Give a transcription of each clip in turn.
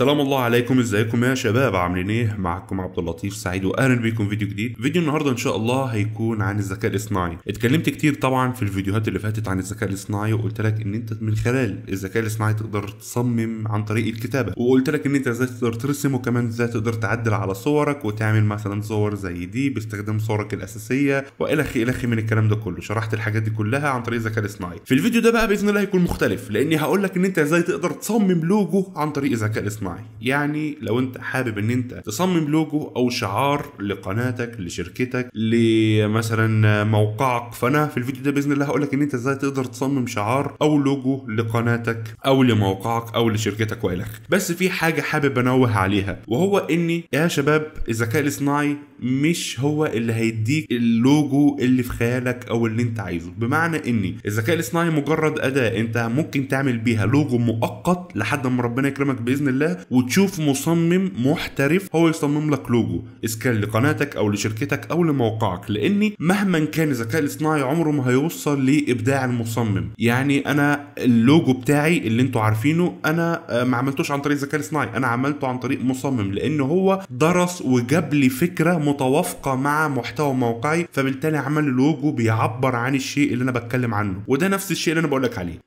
سلام الله عليكم ازيكم يا شباب عاملين ايه معكم عبد اللطيف سعيد واهلا بيكم فيديو جديد فيديو النهارده ان شاء الله هيكون عن الذكاء الاصطناعي اتكلمت كتير طبعا في الفيديوهات اللي فاتت عن الذكاء الاصطناعي وقلت لك ان انت من خلال الذكاء الاصطناعي تقدر تصمم عن طريق الكتابه وقلت لك ان انت ازاي تقدر ترسم وكمان ازاي تقدر تعدل على صورك وتعمل مثلا صور زي دي باستخدام صورك الاساسيه والخ اخره من الكلام ده كله شرحت الحاجات دي كلها عن طريق الذكاء الاصطناعي في الفيديو ده بقى باذن الله هيكون مختلف لاني هقول لك ان انت ازاي تقدر تصمم لوجو عن طريق الذكاء الاصطناعي معي يعني لو انت حابب ان انت تصمم لوجو او شعار لقناتك لشركتك لمثلا موقعك فانا في الفيديو ده باذن الله هقول لك ان انت ازاي تقدر تصمم شعار او لوجو لقناتك او لموقعك او لشركتك والخ بس في حاجه حابب انوه عليها وهو اني يا شباب الذكاء الاصطناعي مش هو اللي هيديك اللوجو اللي في خيالك او اللي انت عايزه بمعنى ان الذكاء الاصطناعي مجرد اداه انت ممكن تعمل بيها لوجو مؤقت لحد ما ربنا يكرمك باذن الله وتشوف مصمم محترف هو يصمم لك لوجو اذا كان لقناتك او لشركتك او لموقعك لاني مهما كان الذكاء الاصطناعي عمره ما هيوصل لابداع المصمم يعني انا اللوجو بتاعي اللي انتوا عارفينه انا آه، ما عملتوش عن طريق الذكاء الاصطناعي انا عملته عن طريق مصمم لان هو درس وجاب لي فكره متوافقه مع محتوى موقعي فبالتالي عمل لوجو بيعبر عن الشيء اللي انا بتكلم عنه وده نفس الشيء اللي انا بقول لك عليه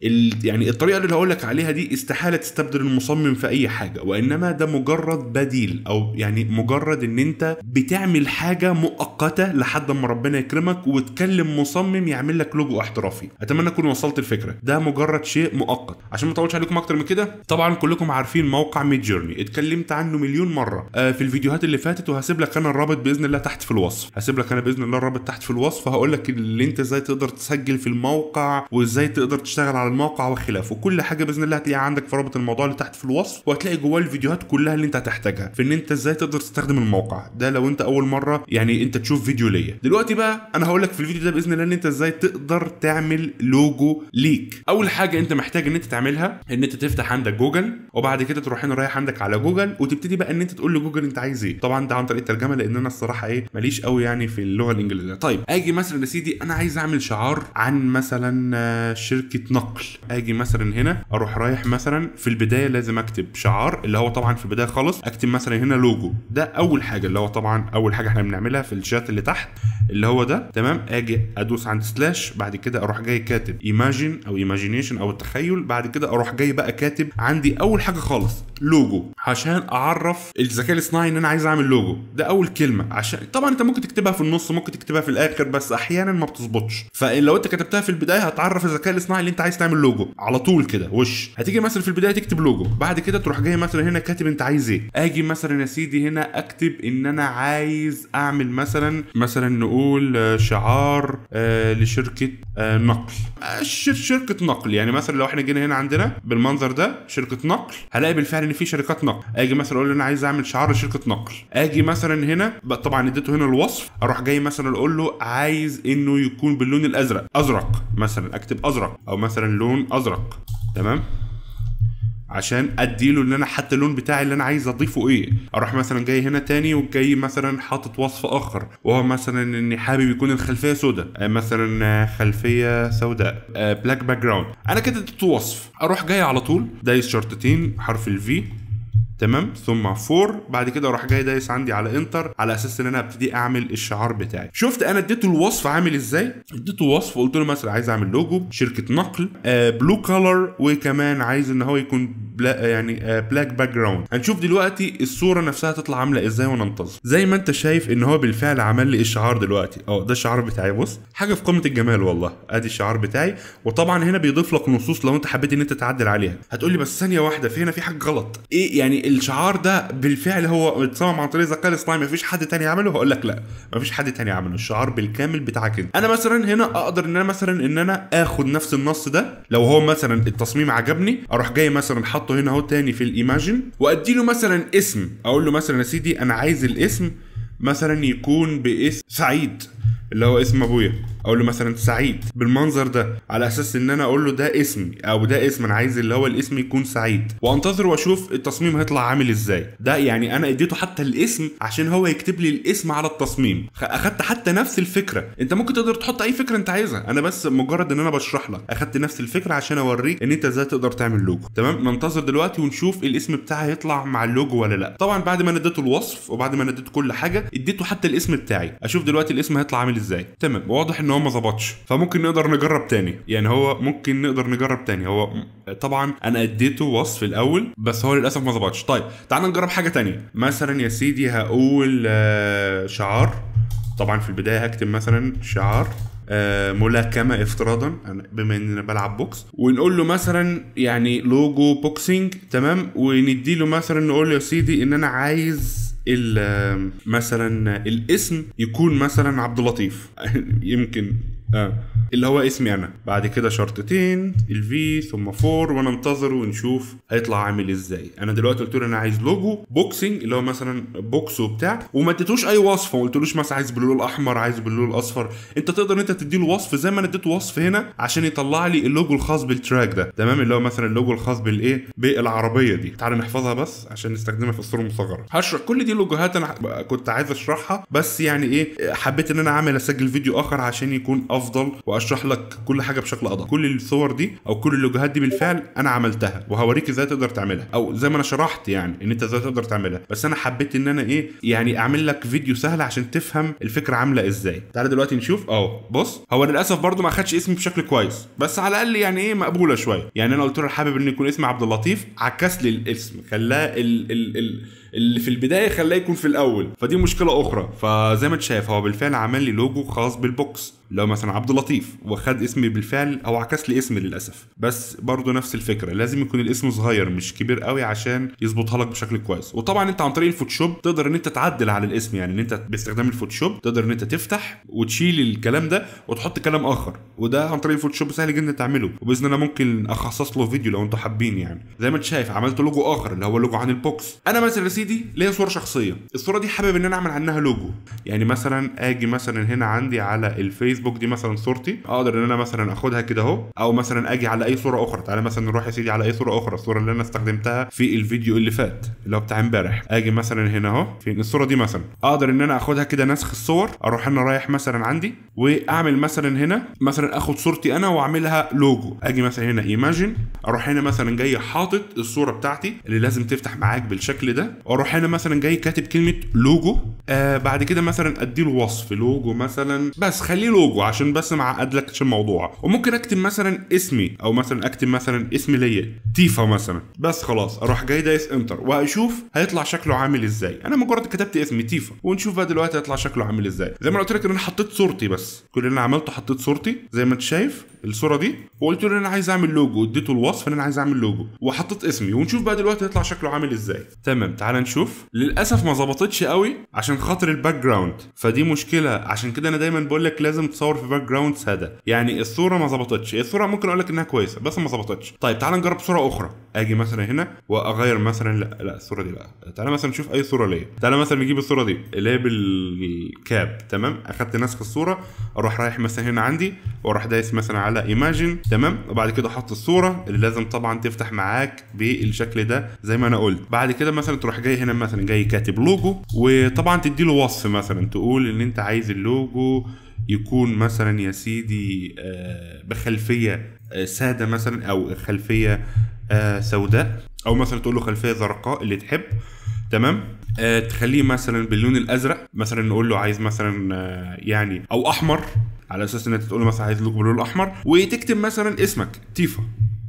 يعني الطريقه اللي هقول لك عليها دي استحاله تستبدل المصمم في اي حاجه حاجه وانما ده مجرد بديل او يعني مجرد ان انت بتعمل حاجه مؤقته لحد ما ربنا يكرمك وتكلم مصمم يعمل لك لوجو احترافي اتمنى اكون وصلت الفكره ده مجرد شيء مؤقت عشان ما اطولش عليكم اكتر من كده طبعا كلكم عارفين موقع ميد جيرني اتكلمت عنه مليون مره آه، في الفيديوهات اللي فاتت وهسيب لك انا الرابط باذن الله تحت في الوصف هسيب لك انا باذن الله الرابط تحت في الوصف هقول لك اللي انت ازاي تقدر تسجل في الموقع وازاي تقدر تشتغل على الموقع وخلافه كل حاجه باذن الله هتلاقيها عندك في رابط الموضوع اللي تحت في الوصف وهتلاقي جواه الفيديوهات كلها اللي انت هتحتاجها في ان انت ازاي تقدر تستخدم الموقع ده لو انت اول مره يعني انت تشوف فيديو ليا دلوقتي بقى انا هقول لك في الفيديو ده باذن الله ان انت ازاي تقدر تعمل لوجو ليك اول حاجه انت محتاج ان انت تعملها ان انت تفتح عندك جوجل وبعد كده تروح هنا رايح عندك على جوجل وتبتدي بقى ان انت تقول لجوجل انت عايز ايه طبعا ده عن طريق الترجمه لان انا الصراحه ايه ماليش قوي يعني في اللغه الانجليزيه طيب اجي مثلا يا سيدي انا عايز اعمل شعار عن مثلا آه، شركه نقل اجي مثلا هنا اروح رايح مثلا في البدايه لازم اكتب شعار الار اللي هو طبعا في البدايه خالص اكتب مثلا هنا لوجو ده اول حاجه اللي هو طبعا اول حاجه احنا بنعملها في الشات اللي تحت اللي هو ده تمام اجي ادوس عند سلاش بعد كده اروح جاي كاتب ايماجين او ايماجينيشن او التخيل بعد كده اروح جاي بقى كاتب عندي اول حاجه خالص لوجو عشان اعرف الذكاء الاصطناعي ان انا عايز اعمل لوجو ده اول كلمه عشان طبعا انت ممكن تكتبها في النص ممكن تكتبها في الاخر بس احيانا ما بتظبطش فلو انت كتبتها في البدايه هتعرف الذكاء الاصطناعي اللي انت عايز تعمل لوجو على طول كده وش هتيجي مثلا في البدايه تكتب لوجو بعد كده تروح جاي مثلا هنا كاتب انت عايز ايه اجي مثلا يا سيدي هنا اكتب ان انا عايز اعمل مثلا مثلا نقول آه، شعار آه، لشركه آه، نقل شركه نقل يعني مثلا لو احنا جينا هنا عندنا بالمنظر ده شركه نقل هلاقي بالفعل ان في شركات نقل اجي مثلا اقول انا عايز اعمل شعار لشركه نقل اجي مثلا هنا طبعا اديته هنا الوصف اروح جاي مثلا اقول له عايز انه يكون باللون الازرق ازرق مثلا اكتب ازرق او مثلا لون ازرق تمام عشان اديله ان انا حتى اللون بتاعي اللي انا عايز اضيفه ايه اروح مثلا جاي هنا تاني وجاي مثلا حاطط وصف اخر وهو مثلا اني حابب يكون الخلفيه سوداء آه، مثلا آه، خلفيه سوداء بلاك باك جراوند انا كده اديته وصف اروح جاي على طول دايس شرطتين حرف الفي تمام ثم فور بعد كده اروح جاي دايس عندي على انتر على اساس ان انا ابتدي اعمل الشعار بتاعي شفت انا اديته الوصف عامل ازاي اديته وصف قلت له مثلا عايز اعمل لوجو شركه نقل آه بلو كولر وكمان عايز ان هو يكون بلا يعني بلاك باك جراوند هنشوف دلوقتي الصوره نفسها تطلع عامله ازاي وننتظر زي ما انت شايف ان هو بالفعل عمل لي الشعار دلوقتي اه ده الشعار بتاعي بص حاجه في قمه الجمال والله ادي الشعار بتاعي وطبعا هنا بيضيف لك نصوص لو انت حبيت ان انت تعدل عليها هتقول لي بس ثانيه واحده في هنا في حاجه غلط ايه يعني الشعار ده بالفعل هو اتصمم عن طريق الذكاء الاصطناعي مفيش حد تاني عمله هقول لك لا مفيش حد تاني عمله الشعار بالكامل بتاعك انت انا مثلا هنا اقدر ان انا مثلا ان انا اخد نفس النص ده لو هو مثلا التصميم عجبني اروح جاي مثلا احطه هنا اهو تاني في الايماجن وادي له مثلا اسم اقول له مثلا يا سيدي انا عايز الاسم مثلا يكون باسم سعيد اللي هو اسم ابويا اقول له مثلا سعيد بالمنظر ده على اساس ان انا اقول له ده اسمي او ده اسم انا عايز اللي هو الاسم يكون سعيد وانتظر واشوف التصميم هيطلع عامل ازاي ده يعني انا اديته حتى الاسم عشان هو يكتب لي الاسم على التصميم اخدت حتى نفس الفكره انت ممكن تقدر تحط اي فكره انت عايزها انا بس مجرد ان انا بشرح لك اخدت نفس الفكره عشان اوريك ان انت ازاي تقدر تعمل لوجو تمام ننتظر دلوقتي ونشوف الاسم بتاعه هيطلع مع اللوجو ولا لا طبعا بعد ما انا اديته الوصف وبعد ما انا اديته كل حاجه اديته حتى الاسم بتاعي اشوف دلوقتي الاسم هيطلع عامل ازاي تمام واضح ان هو ما ظبطش فممكن نقدر نجرب تاني يعني هو ممكن نقدر نجرب تاني هو طبعا انا اديته وصف الاول بس هو للاسف ما ظبطش طيب تعال نجرب حاجه تانية مثلا يا سيدي هقول آه، شعار طبعا في البدايه هكتب مثلا شعار آه، ملاكمة افتراضا بما اننا بلعب بوكس ونقول له مثلا يعني لوجو بوكسينج تمام وندي له مثلا نقول له يا سيدي ان انا عايز مثلا الاسم يكون مثلا عبد اللطيف يمكن آه. اللي هو اسمي انا بعد كده شرطتين الفي ثم فور وانا انتظر ونشوف هيطلع عامل ازاي انا دلوقتي قلت له انا عايز لوجو بوكسنج اللي هو مثلا بوكس وبتاع وما اديتوش اي وصف ما قلتلوش مثلا عايز باللون الاحمر عايز باللون الاصفر انت تقدر انت تدي له وصف زي ما انا اديته وصف هنا عشان يطلع لي اللوجو الخاص بالتراك ده تمام اللي هو مثلا اللوجو الخاص بالايه بالعربيه دي تعالى نحفظها بس عشان نستخدمها في الصوره المصغره هشرح كل دي لوجوهات انا كنت عايز اشرحها بس يعني ايه حبيت ان انا اعمل اسجل فيديو اخر عشان يكون افضل افضل واشرح لك كل حاجه بشكل ادق كل الصور دي او كل اللوجوهات دي بالفعل انا عملتها وهوريك ازاي تقدر تعملها او زي ما انا شرحت يعني ان انت ازاي تقدر تعملها بس انا حبيت ان انا ايه يعني اعمل لك فيديو سهل عشان تفهم الفكره عامله ازاي تعال دلوقتي نشوف اهو بص هو للاسف برده ما خدش اسمي بشكل كويس بس على الاقل يعني ايه مقبوله شويه يعني انا قلت له حابب ان يكون اسمي عبد اللطيف عكس لي الاسم خلاه ال ال ال اللي في البدايه خلاه يكون في الاول فدي مشكله اخرى فزي ما انت شايف هو بالفعل عمل لي لوجو خاص بالبوكس لو مثلا عبد اللطيف وخد اسمي بالفعل او عكس لي اسمي للاسف بس برضه نفس الفكره لازم يكون الاسم صغير مش كبير قوي عشان يظبطها لك بشكل كويس وطبعا انت عن طريق الفوتوشوب تقدر ان انت تعدل على الاسم يعني ان انت باستخدام الفوتوشوب تقدر ان انت تفتح وتشيل الكلام ده وتحط كلام اخر وده عن طريق الفوتوشوب سهل جدا تعمله وباذن الله ممكن اخصص له فيديو لو انتوا حابين يعني زي ما انت شايف عملت لوجو اخر اللي هو لوجو عن البوكس انا مثلا يا سيدي ليا صوره شخصيه الصوره دي حابب ان انا اعمل عنها لوجو يعني مثلا اجي مثلا هنا عندي على الفيسبوك الفيسبوك دي مثلا صورتي اقدر ان انا مثلا اخدها كده اهو او مثلا اجي على اي صوره اخرى تعالى مثلا نروح يا سيدي على اي صوره اخرى الصوره اللي انا استخدمتها في الفيديو اللي فات اللي هو بتاع امبارح اجي مثلا هنا اهو فين الصوره دي مثلا اقدر ان انا اخدها كده نسخ الصور اروح انا رايح مثلا عندي واعمل مثلا هنا مثلا اخد صورتي انا واعملها لوجو اجي مثلا هنا ايماجن اروح هنا مثلا جاي حاطط الصوره بتاعتي اللي لازم تفتح معاك بالشكل ده واروح هنا مثلا جاي كاتب كلمه لوجو آه بعد كده مثلا ادي له وصف لوجو مثلا بس خليه لوجو اللوجو عشان بس معقد لك الموضوع وممكن اكتب مثلا اسمي او مثلا اكتب مثلا اسمي ليا تيفا مثلا بس خلاص اروح جاي دايس انتر واشوف هيطلع شكله عامل ازاي انا مجرد كتبت اسمي تيفا ونشوف بقى دلوقتي هيطلع شكله عامل ازاي زي ما قلت لك ان انا حطيت صورتي بس كل اللي انا عملته حطيت صورتي زي ما انت شايف الصوره دي وقلت له انا عايز اعمل لوجو اديته الوصف ان انا عايز اعمل لوجو وحطيت اسمي ونشوف بقى دلوقتي هيطلع شكله عامل ازاي تمام تعال نشوف للاسف ما ظبطتش قوي عشان خاطر الباك جراوند فدي مشكله عشان كده انا دايما بقول لك لازم متصور في باك جراوند ساده يعني الصوره ما ظبطتش الصوره ممكن اقول لك انها كويسه بس ما ظبطتش طيب تعال نجرب صوره اخرى اجي مثلا هنا واغير مثلا لا لا الصوره دي بقى تعال مثلا نشوف اي صوره ليا تعال مثلا نجيب الصوره دي اللي هي بالكاب تمام اخدت نسخ الصوره اروح رايح مثلا هنا عندي واروح دايس مثلا على ايماجين تمام وبعد كده احط الصوره اللي لازم طبعا تفتح معاك بالشكل ده زي ما انا قلت بعد كده مثلا تروح جاي هنا مثلا جاي كاتب لوجو وطبعا تدي له وصف مثلا تقول ان انت عايز اللوجو يكون مثلا يا سيدي آه، بخلفيه آه، ساده مثلا او خلفيه آه، سوداء او مثلا تقول له خلفيه زرقاء اللي تحب تمام تخليه مثلا باللون الازرق مثلا نقول له عايز مثلا يعني او احمر على اساس ان انت تقول له مثلا عايز لوك باللون الاحمر وتكتب مثلا اسمك تيفا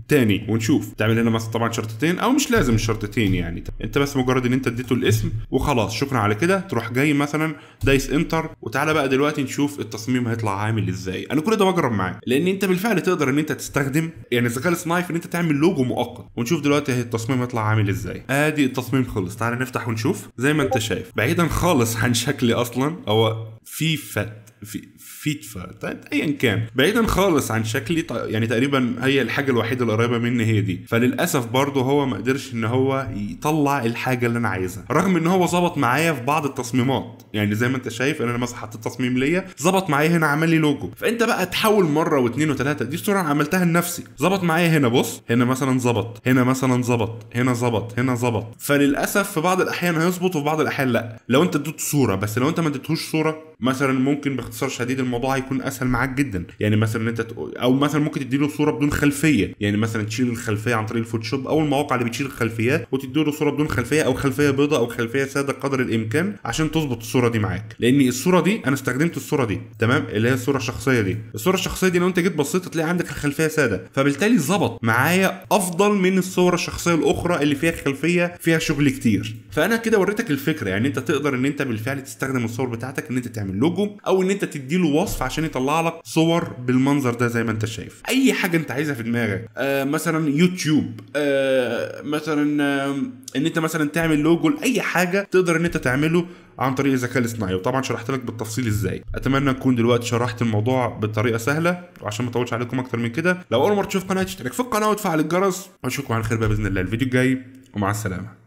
تاني ونشوف تعمل هنا مثلا طبعا شرطتين او مش لازم الشرطتين يعني انت بس مجرد ان انت اديته الاسم وخلاص شكرا على كده تروح جاي مثلا دايس انتر وتعالى بقى دلوقتي نشوف التصميم هيطلع عامل ازاي انا كل ده بجرب معاك لان انت بالفعل تقدر ان انت تستخدم يعني الذكاء الاصطناعي في ان انت تعمل لوجو مؤقت ونشوف دلوقتي التصميم هيطلع عامل ازاي ادي التصميم خلص تعالى نفتح ونشوف زي ما انت شايف بعيدا خالص عن شكلي اصلا هو في فت في فيتفا طيب، ايا كان بعيدا خالص عن شكلي يعني تقريبا هي الحاجه الوحيده اللي قريبه مني هي دي فللاسف برضه هو ما قدرش ان هو يطلع الحاجه اللي انا عايزها رغم ان هو ظبط معايا في بعض التصميمات يعني زي ما انت شايف انا مثلا حطيت تصميم ليا ظبط معايا هنا عمل لي لوجو فانت بقى تحول مره واثنين وثلاثه دي صوره انا عملتها لنفسي ظبط معايا هنا بص هنا مثلا ظبط هنا مثلا ظبط هنا ظبط هنا ظبط فللاسف في بعض الاحيان هيظبط وفي بعض الاحيان لا لو انت اديته صوره بس لو انت ما اديتهوش صوره مثلا ممكن باختصار شديد الموضوع هيكون اسهل معاك جدا يعني مثلا انت او مثلا ممكن تديله صوره بدون خلفيه يعني مثلا تشيل الخلفيه عن طريق الفوتوشوب او المواقع اللي بتشيل الخلفيات وتديله صوره بدون خلفيه او خلفيه بيضاء او خلفيه ساده قدر الامكان عشان تظبط الصوره دي معاك لان الصوره دي انا استخدمت الصوره دي تمام اللي هي الصوره الشخصيه دي الصوره الشخصيه دي لو انت جيت بصيت تلاقي عندك الخلفيه ساده فبالتالي ظبط معايا افضل من الصوره الشخصيه الاخرى اللي فيها خلفيه فيها شغل كتير فانا كده وريتك الفكره يعني انت تقدر ان انت بالفعل تستخدم الصور بتاعتك ان انت تعمل تعمل لوجو او ان انت تديله وصف عشان يطلع لك صور بالمنظر ده زي ما انت شايف اي حاجه انت عايزها في دماغك آه مثلا يوتيوب آه مثلا آه ان انت مثلا تعمل لوجو لاي حاجه تقدر ان انت تعمله عن طريق الذكاء الاصطناعي وطبعا شرحت لك بالتفصيل ازاي اتمنى اكون دلوقتي شرحت الموضوع بطريقه سهله وعشان ما اطولش عليكم اكتر من كده لو اول مره تشوف قناه اشترك في القناه وتفعل الجرس اشوفكم على خير بقى باذن الله الفيديو الجاي ومع السلامه